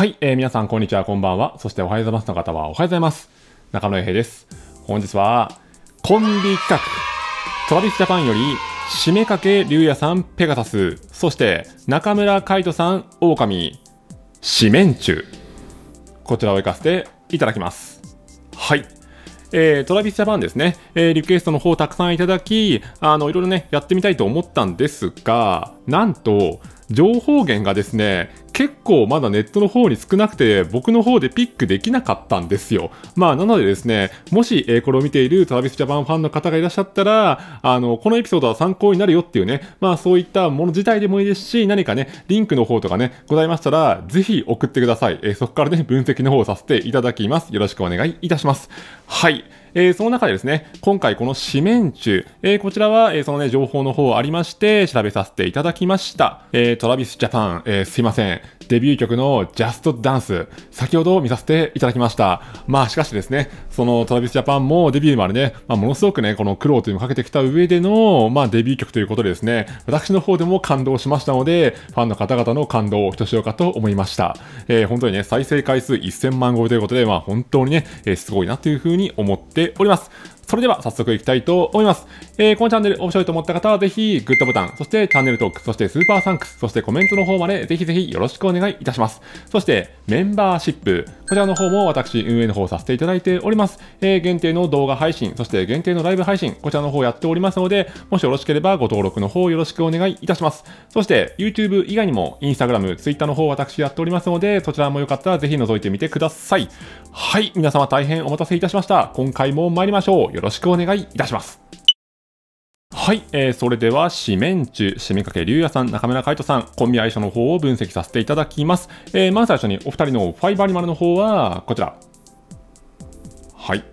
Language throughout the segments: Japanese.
はい、えー、皆さんこんにちは、こんばんは。そしておはようございますの方はおはようございます。中野英平です。本日は、コンビ企画、トラビスジャパンより、締めかけ竜也さんペガサス、そして中村海人さん狼、四面中。こちらを行かせていただきます。はい。えー、トラビスジャパンですね、えー、リクエストの方をたくさんいただき、あの、いろいろね、やってみたいと思ったんですが、なんと、情報源がですね、結構まだネットの方に少なくて僕の方でピックできなかったんですよ。まあなのでですね、もし、えこれを見ている TravisJapan ファンの方がいらっしゃったら、あの、このエピソードは参考になるよっていうね、まあそういったもの自体でもいいですし、何かね、リンクの方とかね、ございましたら、ぜひ送ってください。えー、そこからね、分析の方をさせていただきます。よろしくお願いいたします。はい。えー、その中でですね、今回この四面中、えー、こちらは、えー、そのね、情報の方ありまして、調べさせていただきました。えー、トラビスジャパン、えー、すいません。デビュー曲の Just Dance、先ほど見させていただきました。まあしかしですね、その TravisJapan もデビューまでね、まあ、ものすごくね、この苦労というのをかけてきた上での、まあデビュー曲ということでですね、私の方でも感動しましたので、ファンの方々の感動をひとしようかと思いました。えー、本当にね、再生回数1000万超えということで、まあ本当にね、えー、すごいなというふうに思っております。それでは早速いきたいと思います。えー、このチャンネル面白いと思った方はぜひグッドボタン、そしてチャンネル登録、そしてスーパーサンクス、そしてコメントの方までぜひぜひよろしくお願いいたします。そしてメンバーシップ、こちらの方も私運営の方させていただいております。えー、限定の動画配信、そして限定のライブ配信、こちらの方やっておりますので、もしよろしければご登録の方よろしくお願いいたします。そして YouTube 以外にも Instagram、Twitter の方私やっておりますので、そちらもよかったらぜひ覗いてみてください。はい、皆様大変お待たせいたしました。今回も参りましょう。よろしくお願いいたします。はい、えー、それでは、四面中、締めかけ竜也さん、中村海人さん、コンビ相性の方を分析させていただきます。えー、まず最初にお二人のファイバアニマルの方は、こちら。はい、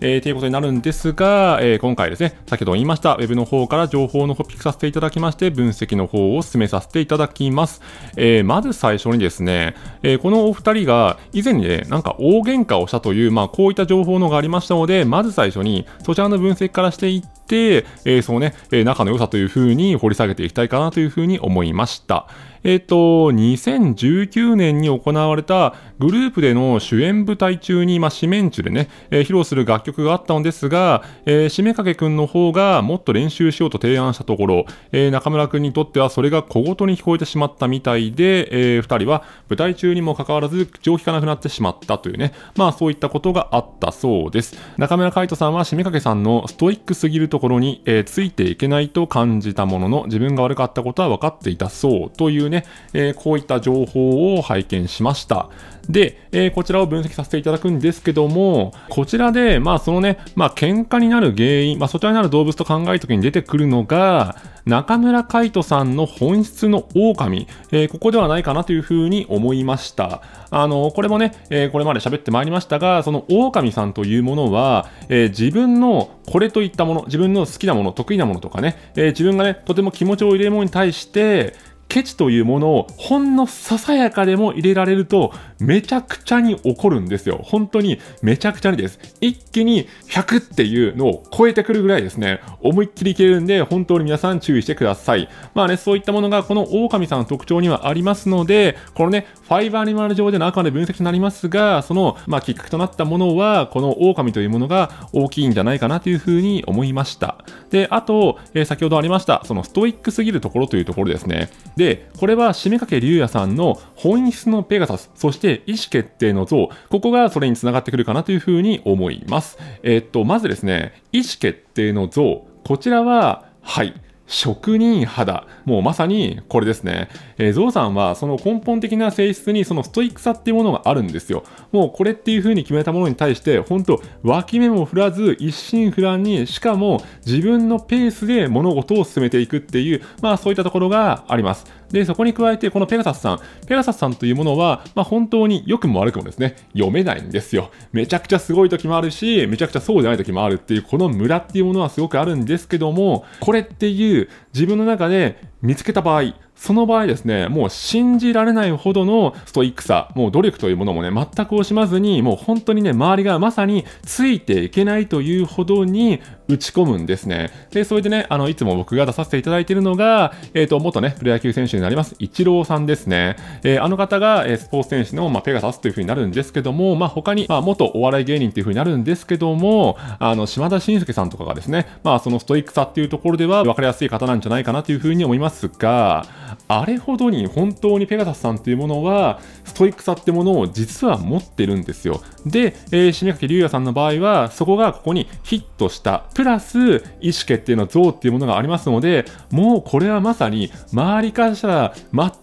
えー、ということになるんですが、えー、今回ですね、先ほど言いました、ウェブの方から情報のコピックさせていただきまして、分析の方を進めさせていただきます。えー、まず最初にですね、えこのお二人が以前にね、なんか大喧嘩をしたという、まあ、こういった情報のがありましたので、まず最初にそちらの分析からしていって、えー、そのね、え仲の良さというふうに掘り下げていきたいかなというふうに思いました。えっ、と、2019年に行われたグループでの主演舞台中に、まあ、ン面中でね、えー、披露する楽曲があったのですが、えー、しめかけくんの方がもっと練習しようと提案したところ、えー、中村くんにとってはそれが小言に聞こえてしまったみたいで、えー、2人は舞台中にもかかわらず口を聞かなくなってしまったというね、まあそういったことがあったそうです。中村海人さんは締めかけさんのストイックすぎるところに、えー、ついていけないと感じたものの、自分が悪かったことは分かっていたそうというね、ね、えー、こういった情報を拝見しました。で、えー、こちらを分析させていただくんですけども、こちらで、まあそのね、まあ喧嘩になる原因、まあそちらになる動物と考えるときに出てくるのが、中村海人さんの本質の狼、えー、ここではないかなというふうに思いました。あの、これもね、えー、これまで喋ってまいりましたが、その狼さんというものは、えー、自分のこれといったもの、自分の好きなもの、得意なものとかね、えー、自分がね、とても気持ちを入れるものに対して、ケチというものをほんのささやかでも入れられるとめちゃくちゃに怒るんですよ。本当にめちゃくちゃにです。一気に100っていうのを超えてくるぐらいですね。思いっきりいけるんで本当に皆さん注意してください。まあね、そういったものがこの狼さんの特徴にはありますので、このね、ファイブアニマル上での赤ので分析となりますが、その、まあ、きっかけとなったものは、この狼というものが大きいんじゃないかなというふうに思いました。で、あと、えー、先ほどありました、そのストイックすぎるところというところですね。でで、これは締め掛竜也さんの本質のペガサス、そして意思決定の像、ここがそれにつながってくるかなというふうに思います。えー、っと、まずですね、意思決定の像、こちらは、はい、職人肌。もうまさにこれですね。えー、ゾウさんはその根本的な性質にそのストイックさっていうものがあるんですよ。もうこれっていう風に決めたものに対して、本当脇目も振らず、一心不乱に、しかも自分のペースで物事を進めていくっていう、まあそういったところがあります。で、そこに加えて、このペガサスさん、ペガサスさんというものは、まあ、本当に良くも悪くもですね、読めないんですよ。めちゃくちゃすごい時もあるし、めちゃくちゃそうじゃない時もあるっていう、この村っていうものはすごくあるんですけども、これっていう自分の中で見つけた場合、その場合ですね、もう信じられないほどのストイックさ、もう努力というものもね、全く惜しまずに、もう本当にね、周りがまさについていけないというほどに打ち込むんですね。で、それでね、あの、いつも僕が出させていただいているのが、えっ、ー、と、元ね、プロ野球選手になります、イチローさんですね。えー、あの方が、えー、スポーツ選手の、まあ、ペガサスというふうになるんですけども、まあ、他に、まあ、元お笑い芸人というふうになるんですけども、あの、島田紳介さんとかがですね、まあ、そのストイックさっていうところでは分かりやすい方なんじゃないかなというふうに思いますが、あれほどに本当にペガサスさんというものは、ストイックさってものを実は持ってるんですよ。で、えー、かけ竜也さんの場合は、そこがここにヒットした、プラス、意思決定の像っていうものがありますので、もうこれはまさに、周りからしたら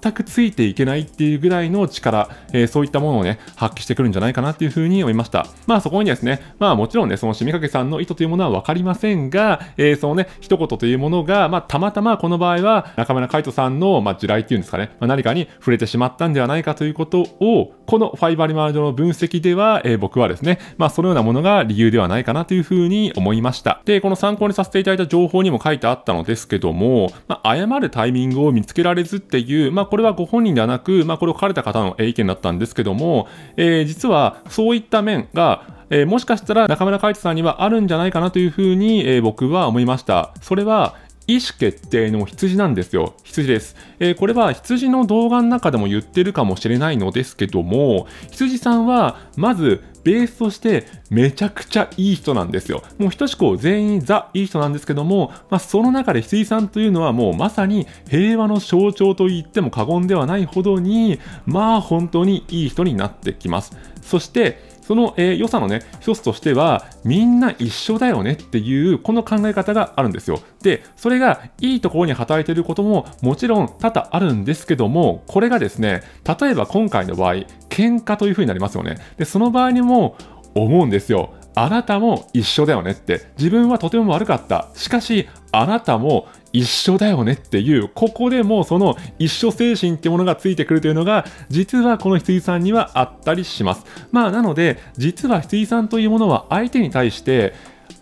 全くついていけないっていうぐらいの力、えー、そういったものをね、発揮してくるんじゃないかなっていうふうに思いました。まあそこにですね、まあもちろんね、その死けさんの意図というものは分かりませんが、えー、そのね、一言というものが、まあたまたまこの場合は、中村海人さんのの、まあ、地雷っていうんですかね、まあ、何かに触れてしまったんではないかということを、このファイバリマージョの分析では、えー、僕はですね、まあ、そのようなものが理由ではないかなというふうに思いました。で、この参考にさせていただいた情報にも書いてあったのですけども、まあ、誤るタイミングを見つけられずっていう、まあ、これはご本人ではなく、まあ、これを書かれた方の意見だったんですけども、えー、実はそういった面が、えー、もしかしたら中村海人さんにはあるんじゃないかなというふうに、えー、僕は思いました。それは、意思決定の羊なんですよ。羊です。えー、これは羊の動画の中でも言ってるかもしれないのですけども、羊さんはまずベースとしてめちゃくちゃいい人なんですよ。もう等しく全員ザいい人なんですけども、まあ、その中で羊さんというのはもうまさに平和の象徴と言っても過言ではないほどに、まあ本当にいい人になってきます。そして、その、えー、良さのね、一つとしては、みんな一緒だよねっていう、この考え方があるんですよ。で、それがいいところに働いていることももちろん多々あるんですけども、これがですね、例えば今回の場合、喧嘩というふうになりますよね。で、その場合にも思うんですよ。あなたも一緒だよねって、自分はとても悪かった。しかし、あなたも一緒だよねっていう、ここでもうその一緒精神ってものがついてくるというのが、実はこの羊さんにはあったりします。まあなので、実は羊さんというものは相手に対して、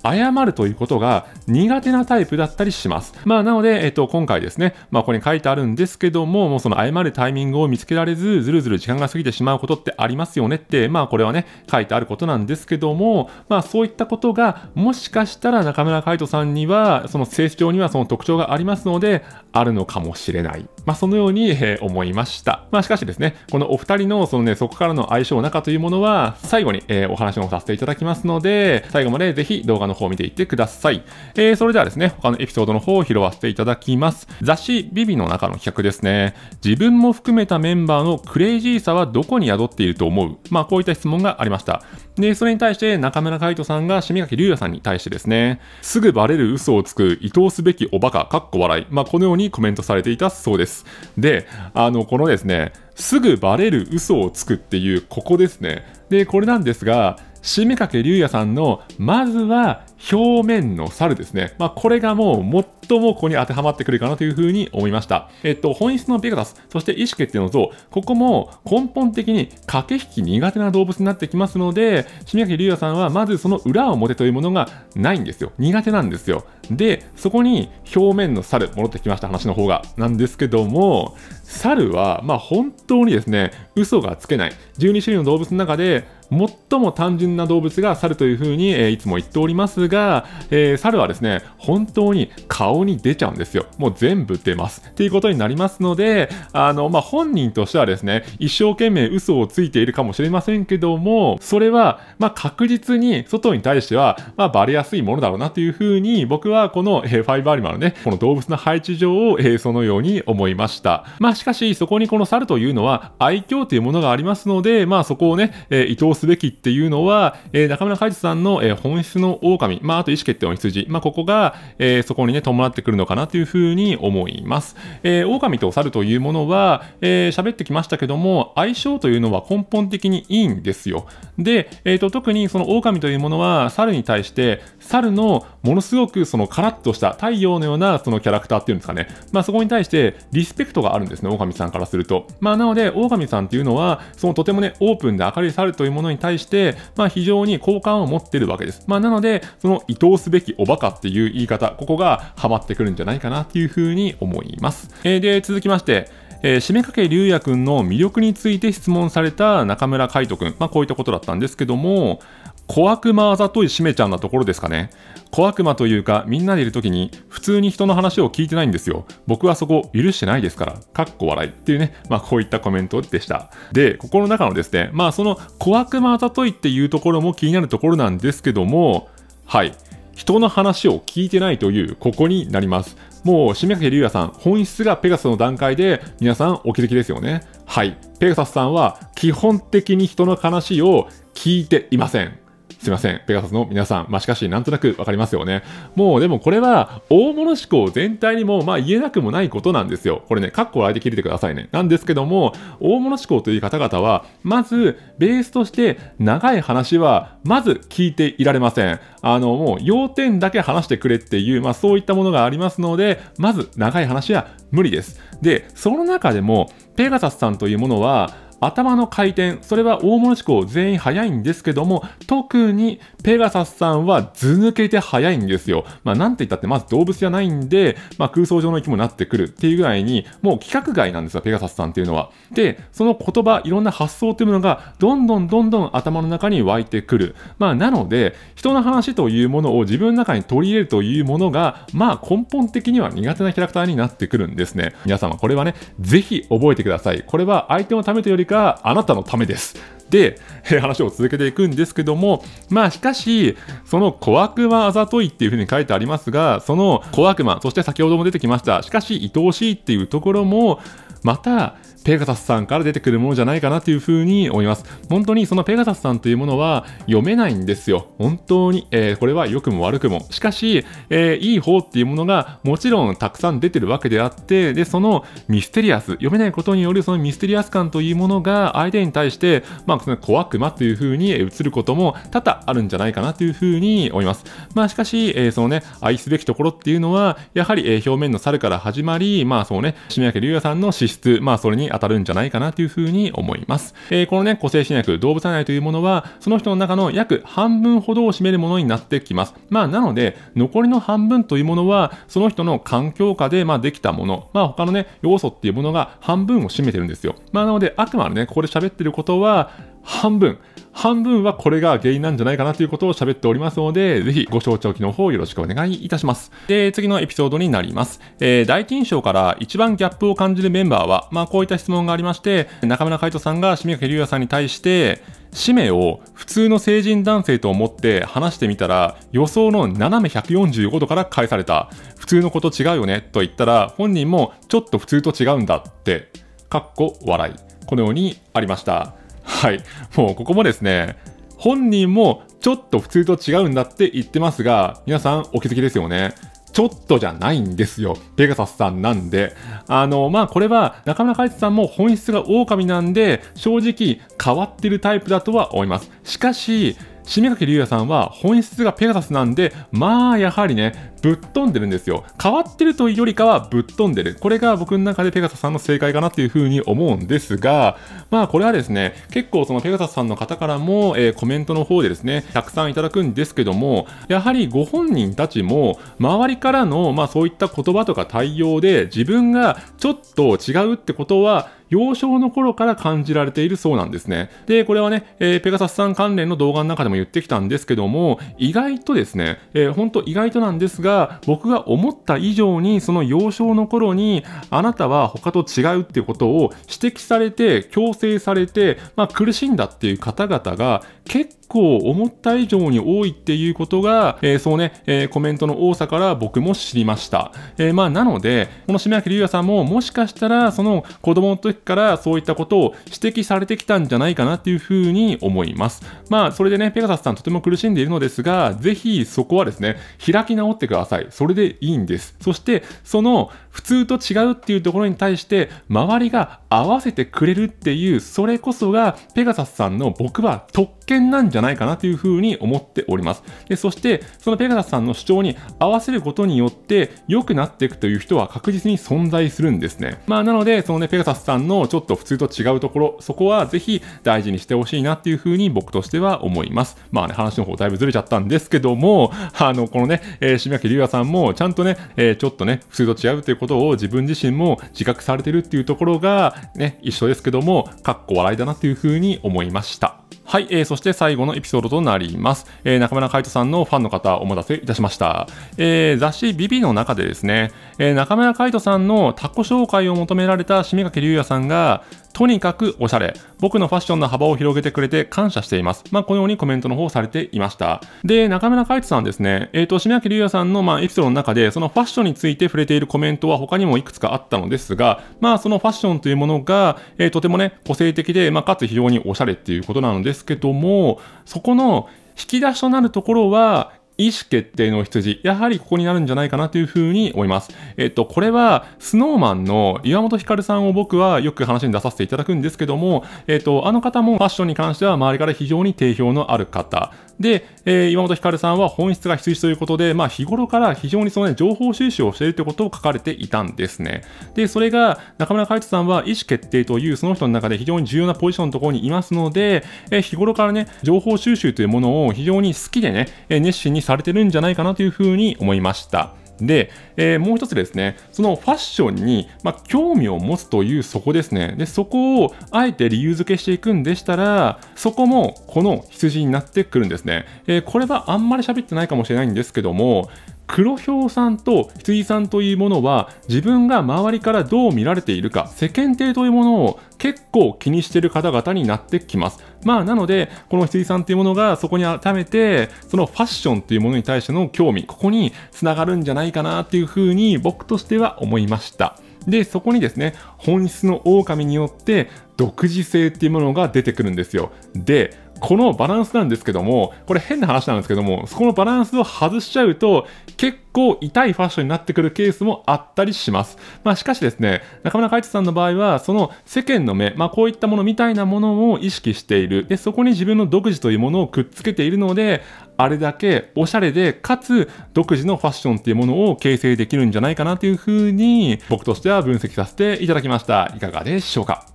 謝るということが苦手なタイプだったりします。まあ、なので、えっと、今回ですね、まあ、ここに書いてあるんですけども、もうその謝るタイミングを見つけられず、ずるずる時間が過ぎてしまうことってありますよねって、まあ、これはね、書いてあることなんですけども、まあ、そういったことが、もしかしたら中村海人さんには、その性質上にはその特徴がありますので、あるのかもしれない。まあ、そのように、えー、思いました。まあ、しかしですね、このお二人の、そのね、そこからの相性の中というものは、最後に、えー、お話をさせていただきますので、最後までぜひ動画のの方を見ていってください。えー、それではですね、他のエピソードの方を拾わせていただきます。雑誌、ビビの中の企画ですね。自分も含めたメンバーのクレイジーさはどこに宿っていると思うまあ、こういった質問がありました。で、それに対して中村海人さんが島き竜也さんに対してですね、すぐバレる嘘をつく、伊藤すべきおバカ、かっこ笑い。まあ、このようにコメントされていたそうです。で、あの、このですね、すぐバレる嘘をつくっていう、ここですね。で、これなんですが、締めかけ竜也さんの、まずは表面の猿ですね。まあ、これがもう最もここに当てはまってくるかなというふうに思いました。えっと、本質のベガタス、そして意思決定の像、ここも根本的に駆け引き苦手な動物になってきますので、締めかけ竜也さんはまずその裏表というものがないんですよ。苦手なんですよ。で、そこに表面の猿、戻ってきました話の方が、なんですけども、猿は、まあ、本当にですね、嘘がつけない。12種類の動物の中で、最も単純な動物が猿というふうに、えいつも言っておりますが、えー、猿はですね、本当に顔に出ちゃうんですよ。もう全部出ます。っていうことになりますので、あの、まあ、本人としてはですね、一生懸命嘘をついているかもしれませんけども、それは、ま確実に外に対しては、まあ、バレやすいものだろうなというふうに、僕はこの、えー、ファイブアリマのね、この動物の配置上を、えー、そのように思いました。まあ、しかし、そこにこの猿というのは愛嬌というものがありますので、まあ、そこをね、え伊藤すべきっていうのは、えー、中村海人さんの、えー、本質の狼、まあ、あと意思決定の羊、まあ、ここが、えー、そこにね、伴ってくるのかなというふうに思います。えー、狼と猿というものは、えー、喋ってきましたけども、相性というのは根本的にいいんですよ。で、えーと、と特にその狼というものは、猿に対して、猿のものすごくそのカラッとした太陽のようなそのキャラクターっていうんですかね、まあ、そこに対してリスペクトがあるんですね、狼さんからすると。まあ、なので、狼さんっていうのは、そのとてもね、オープンで明るい猿というもののに対して、まあ、非常に好感を持ってるわけです。まあ、なので、その伊藤すべきおバカっていう言い方、ここがハマってくるんじゃないかなっていうふうに思います。えー、で、続きまして、えー、締めかけ竜也くんの魅力について質問された中村海斗くん、まあ、こういったことだったんですけども、小悪魔あざといしめちゃんなところですかね。小悪魔というか、みんなでいるときに、普通に人の話を聞いてないんですよ。僕はそこ許してないですから、かっこ笑いっていうね、まあこういったコメントでした。で、ここの中のですね、まあその小悪魔あざといっていうところも気になるところなんですけども、はい。人の話を聞いてないという、ここになります。もう、めけりゅうやさん、本質がペガサスの段階で、皆さんお気づきですよね。はい。ペガサスさんは、基本的に人の話を聞いていません。すいません。ペガサスの皆さん。まあ、しかし、なんとなくわかりますよね。もう、でもこれは、大物思考全体にも、まあ、言えなくもないことなんですよ。これね、カッコを開いて切れてくださいね。なんですけども、大物思考という方々は、まず、ベースとして、長い話は、まず聞いていられません。あの、もう、要点だけ話してくれっていう、まあ、そういったものがありますので、まず、長い話は無理です。で、その中でも、ペガサスさんというものは、頭の回転、それは大物志向全員速いんですけども、特にペガサスさんは図抜けて速いんですよ。まあなんて言ったってまず動物じゃないんで、まあ空想上の生き物になってくるっていうぐらいに、もう規格外なんですよ、ペガサスさんっていうのは。で、その言葉、いろんな発想というものが、どんどんどんどん頭の中に湧いてくる。まあなので、人の話というものを自分の中に取り入れるというものが、まあ根本的には苦手なキャラクターになってくるんですね。皆様これはね、ぜひ覚えてください。これは相手のためというよりがあなたのためです。で、話を続けていくんですけども、まあしかし、その小悪魔あざといっていうふうに書いてありますが、その小悪魔、そして先ほども出てきました、しかし愛おしいっていうところも、またペガサスさんから出てくるものじゃないかなというふうに思います。本当にそのペガサスさんというものは読めないんですよ。本当に。えー、これは良くも悪くも。しかし、えー、いい方っていうものがもちろんたくさん出てるわけであって、で、そのミステリアス、読めないことによるそのミステリアス感というものが相手に対して、まあ、その怖くまというふうに映ることも多々あるんじゃないかなというふうに思います。まあ、しかし、えー、そのね、愛すべきところっていうのは、やはり、え表面の猿から始まり、まあそうね、島焼隆也さんの資質、まあそれに当たるんじゃないかなというふうに思います。えー、このね、個性理学、動物内というものは、その人の中の約半分ほどを占めるものになってきます。まあ、なので、残りの半分というものは、その人の環境下で、まあ、できたもの、まあ、他のね、要素っていうものが半分を占めてるんですよ。まあ、なので、あくまでね、ここで喋ってることは、半分、半分はこれが原因なんじゃないかなということを喋っておりますので、ぜひご承知おきの方よろしくお願いいたします。で、次のエピソードになります。えー、第一印象から一番ギャップを感じるメンバーは、まあこういった質問がありまして、中村海人さんが清水龍也さんに対して、氏名を普通の成人男性と思って話してみたら予想の斜め145度から返された普通のこと違うよねと言ったら本人もちょっと普通と違うんだってかっこ笑いこのようにありましたはい。もうここもですね、本人もちょっと普通と違うんだって言ってますが、皆さんお気づきですよね。ちょっとじゃないんですよ。ペガサスさんなんで。あの、まあ、これは中村海津さんも本質が狼なんで、正直変わってるタイプだとは思います。しかし、島垣竜也さんは本質がペガサスなんで、まあやはりね、ぶっ飛んでるんですよ。変わってるというよりかはぶっ飛んでる。これが僕の中でペガサスさんの正解かなというふうに思うんですが、まあこれはですね、結構そのペガサスさんの方からも、えー、コメントの方でですね、たくさんいただくんですけども、やはりご本人たちも、周りからの、まあそういった言葉とか対応で自分がちょっと違うってことは、幼少の頃から感じられているそうなんですね。で、これはね、えー、ペガサスさん関連の動画の中でも言ってきたんですけども、意外とですね、えー、ほんと意外となんですが、僕が思った以上に、その幼少の頃に、あなたは他と違うっていうことを指摘されて、強制されて、まあ苦しんだっていう方々が結構思った以上に多いっていうことが、えー、そうね、えー、コメントの多さから僕も知りました。えー、まあ、なので、この島脇龍也さんももしかしたら、その子供の時からそういったことを指摘されてきたんじゃないかなっていうふうに思います。まあ、それでね、ペガサスさんとても苦しんでいるのですが、ぜひそこはですね、開き直ってください。それでいいんです。そして、その普通と違うっていうところに対して、周りが合わせてくれるっていう、それこそがペガサスさんの僕は特権なんじゃゃないかなというふうに思っております。で、そして、そのペガサスさんの主張に合わせることによって、良くなっていくという人は確実に存在するんですね。まあ、なので、そのね、ペガサスさんのちょっと普通と違うところ、そこはぜひ大事にしてほしいなっていうふうに僕としては思います。まあね、話の方だいぶずれちゃったんですけども、あの、このね、えー、谷木竜也さんもちゃんとね、えー、ちょっとね、普通と違うということを自分自身も自覚されてるっていうところが、ね、一緒ですけども、かっこ笑いだなっていうふうに思いました。はい、えー、そして最後のエピソードとなります。えー、中村海人さんのファンの方、お待たせいたしました。えー、雑誌 ViVi の中でですね、えー、中村海人さんのタコ紹介を求められた締め掛け竜也さんが、とにかくおしゃれ。僕のファッションの幅を広げてくれて感謝しています。まあ、このようにコメントの方されていました。で、中村海津さんですね、えっ、ー、と、島明隆也さんの、まあ、エピソードの中で、そのファッションについて触れているコメントは他にもいくつかあったのですが、まあ、そのファッションというものが、えー、とてもね、個性的で、まあ、かつ非常におしゃれっていうことなのですけども、そこの引き出しとなるところは、意思決定の羊、やはりここになるんじゃないかなというふうに思います。えっと、これは、スノーマンの岩本ひかるさんを僕はよく話に出させていただくんですけども、えっと、あの方もファッションに関しては周りから非常に定評のある方。で、えー、岩本ひかるさんは本質が羊ということで、まあ、日頃から非常にその、ね、情報収集をしているということを書かれていたんですね。で、それが、中村海人さんは意思決定というその人の中で非常に重要なポジションのところにいますので、えー、日頃からね、情報収集というものを非常に好きでね、えー、熱心にされてるんじゃないかなというふうに思いました。で、えー、もう一つですね、そのファッションに、まあ、興味を持つというそこですね。で、そこをあえて理由付けしていくんでしたら、そこもこの羊になってくるんですね。えー、これはあんまり喋ってないかもしれないんですけども、黒ひょうさんと羊さんというものは自分が周りからどう見られているか世間体というものを結構気にしてる方々になってきますまあなのでこの羊さんというものがそこに改めてそのファッションというものに対しての興味ここにつながるんじゃないかなっていうふうに僕としては思いましたでそこにですね本質の狼によって独自性っていうものが出てくるんですよでこのバランスなんですけども、これ変な話なんですけども、そこのバランスを外しちゃうと、結構痛いファッションになってくるケースもあったりします。まあしかしですね、中村海人さんの場合は、その世間の目、まあこういったものみたいなものを意識している。で、そこに自分の独自というものをくっつけているので、あれだけおしゃれで、かつ独自のファッションっていうものを形成できるんじゃないかなというふうに、僕としては分析させていただきました。いかがでしょうか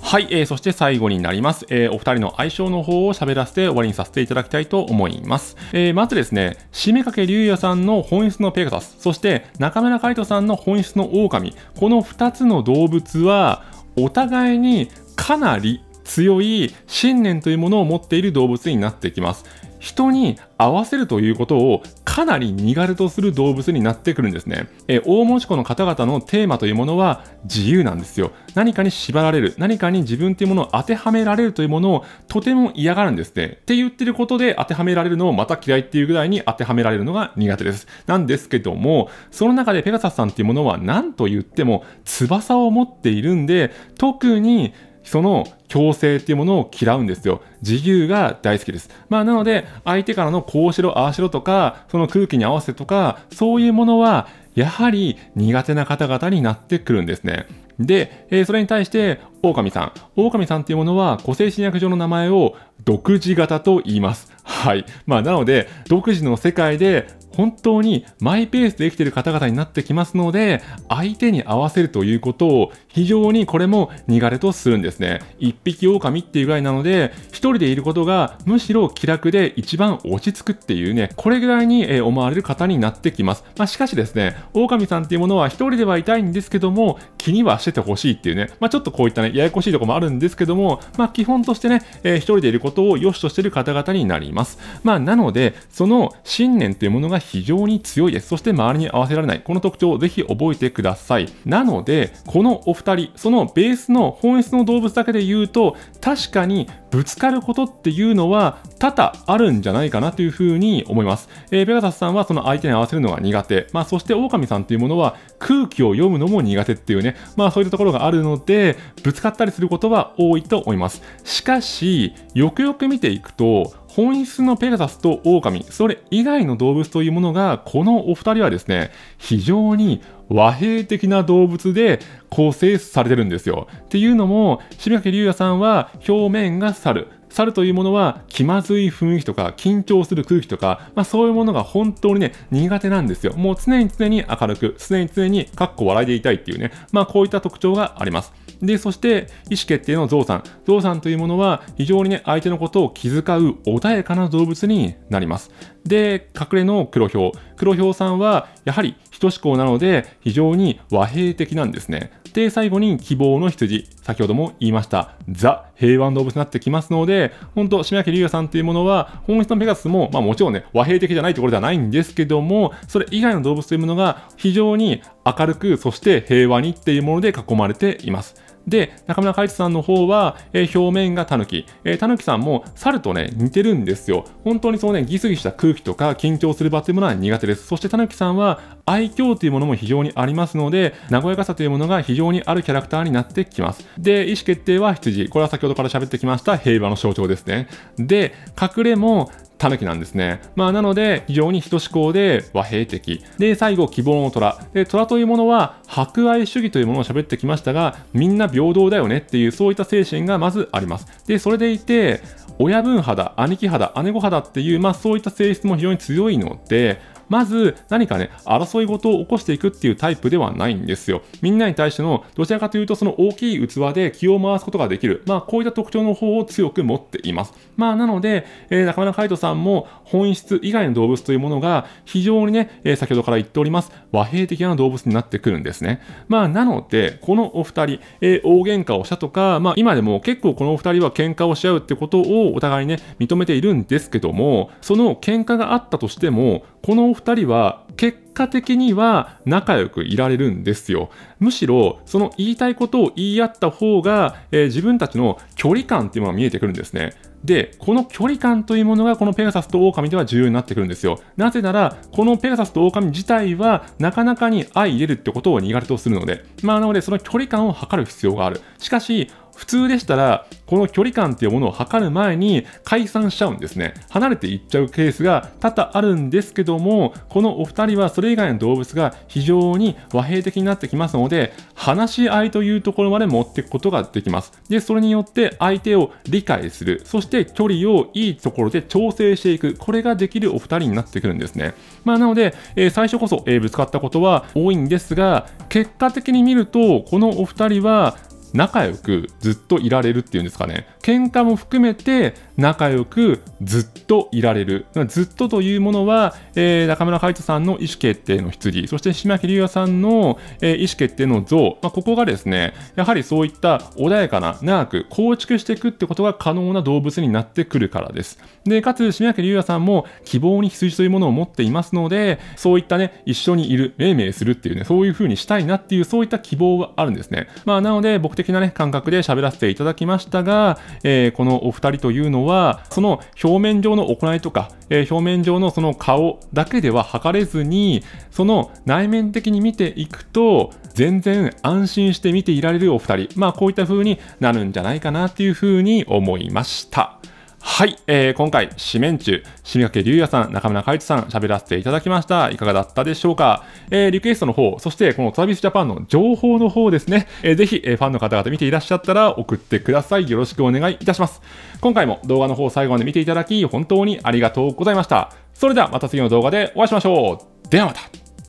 はい、えー、そして最後になります、えー、お二人の相性の方を喋らせて終わりにさせていただきたいと思います、えー、まずですね締め掛龍也さんの本質のペガサスそして中村海人さんの本質の狼この2つの動物はお互いにかなり強い信念というものを持っている動物になってきます人に合わせるということをかなり苦手とする動物になってくるんですね。え大文字子の方々のテーマというものは自由なんですよ。何かに縛られる、何かに自分というものを当てはめられるというものをとても嫌がるんですね。って言ってることで当てはめられるのをまた嫌いっていうぐらいに当てはめられるのが苦手です。なんですけども、その中でペガサスさんっていうものは何と言っても翼を持っているんで、特にその強制っていうものを嫌うんですよ。自由が大好きです。まあなので、相手からのこうしろ、ああしろとか、その空気に合わせとか、そういうものは、やはり苦手な方々になってくるんですね。で、えー、それに対して、狼さん。狼さんっていうものは、個性侵略上の名前を、独自型と言います。はい。まあ、なので、独自の世界で本当にマイペースで生きている方々になってきますので、相手に合わせるということを非常にこれも苦手とするんですね。一匹狼っていうぐらいなので、一人でいることがむしろ気楽で一番落ち着くっていうね、これぐらいに、思われる方になってきます。まあ、しかしですね、狼さんっていうものは一人ではいたいんですけども、気にはしててほしいっていうね、まあ、ちょっとこういったね、ややこしいとこもあるんですけども、まあ、基本としてね、えー、一人でいることを良しとしてる方々になります。まあ、なので、その信念っていうものが非常に強いです。そして周りに合わせられない。この特徴をぜひ覚えてください。なので、このお二人、そのベースの本質の動物だけで言うと、確かにぶつかることっていうのは多々あるんじゃないかなというふうに思います。えー、ペガサスさんはその相手に合わせるのが苦手。まあ、そして狼さんっていうものは空気を読むのも苦手っていうね、まあそういったところがあるので、ぶつかったりすることは多いと思います。しかし、よくよく見ていくと、本質のペガサスとオオカミ、それ以外の動物というものが、このお二人はですね、非常に和平的な動物で構成されてるんですよ。っていうのも、渋垣龍也さんは表面が猿、猿というものは気まずい雰囲気とか緊張する空気とか、まあ、そういうものが本当にね苦手なんですよもう常に常に明るく常に常にかっこ笑いでいたいっていうね、まあ、こういった特徴がありますで、そして、意思決定のゾウさん。ゾウさんというものは、非常にね、相手のことを気遣う穏やかな動物になります。で、隠れの黒豹。黒豹さんは、やはり、等としこなので、非常に和平的なんですね。で、最後に希望の羊。先ほども言いました。ザ・平和の動物になってきますので、本当島崎龍也さんというものは、本質のペガスも、まあもちろんね、和平的じゃないところではないんですけども、それ以外の動物というものが非常に明るく、そして平和にっていうもので囲まれています。で、中村海人さんの方は、えー、表面がタヌキ。えー、タヌキさんも猿とね、似てるんですよ。本当にそのね、ギスギスした空気とか緊張する場というものは苦手です。そしてタヌキさんは愛嬌というものも非常にありますので、和やかさというものが非常にあるキャラクターになってきます。で、意思決定は羊。これは先ほどから喋ってきました平和の象徴ですね。で、隠れもタヌキなんですね。まあ、なので、非常に人志向で和平的。で、最後、希望の虎。で、虎というものは、博愛主義というものを喋ってきましたが、みんな平等だよねっていう、そういった精神がまずあります。で、それでいて、親分肌、兄貴肌、姉御肌っていう、まあそういった性質も非常に強いので、まず何かね、争い事を起こしていくっていうタイプではないんですよ。みんなに対しての、どちらかというとその大きい器で気を回すことができる。まあ、こういった特徴の方を強く持っています。まあ、なので、えー、中村海人さんも本質以外の動物というものが非常にね、えー、先ほどから言っております、和平的な動物になってくるんですね。まあ、なので、このお二人、えー、大喧嘩をしたとか、まあ、今でも結構このお二人は喧嘩をし合うってことをお互いね、認めているんですけども、その喧嘩があったとしても、このお二人は結果的には仲良くいられるんですよ。むしろ、その言いたいことを言い合った方が、えー、自分たちの距離感っていうものが見えてくるんですね。で、この距離感というものがこのペガサスとオオカミでは重要になってくるんですよ。なぜなら、このペガサスとオオカミ自体はなかなかに相入れるってことを苦手とするので、まあなのでその距離感を測る必要がある。しかし、普通でしたら、この距離感っていうものを測る前に解散しちゃうんですね。離れていっちゃうケースが多々あるんですけども、このお二人はそれ以外の動物が非常に和平的になってきますので、話し合いというところまで持っていくことができます。で、それによって相手を理解する、そして距離をいいところで調整していく、これができるお二人になってくるんですね。まあ、なので、えー、最初こそ、えー、ぶつかったことは多いんですが、結果的に見ると、このお二人は仲良くずっといられるっていうんですかね喧嘩も含めて仲良くずっといられる。ずっとというものは、えー、中村海人さんの意思決定の質疑、そして島木隆也さんの、えー、意思決定の像、まあ、ここがですね、やはりそういった穏やかな、長く構築していくってことが可能な動物になってくるからです。で、かつ島木隆也さんも希望に羊というものを持っていますので、そういったね、一緒にいる、命名するっていうね、そういう風にしたいなっていう、そういった希望があるんですね。まあ、なので僕的なね、感覚で喋らせていただきましたが、えー、このお二人というのは、は、その表面上の行いとか、えー、表面上のその顔だけでは測れずに、その内面的に見ていくと、全然安心して見ていられるお二人。まあこういった風になるんじゃないかなっていう風に思いました。はい、えー、今回、四面中、死掛竜也さん、中村海人さん、喋らせていただきました。いかがだったでしょうか、えー、リクエストの方、そしてこのサービスジャパンの情報の方ですね、えー、ぜひ、えー、ファンの方々見ていらっしゃったら送ってください。よろしくお願いいたします。今回も動画の方最後まで見ていただき、本当にありがとうございました。それではまた次の動画でお会いしましょう。ではまた。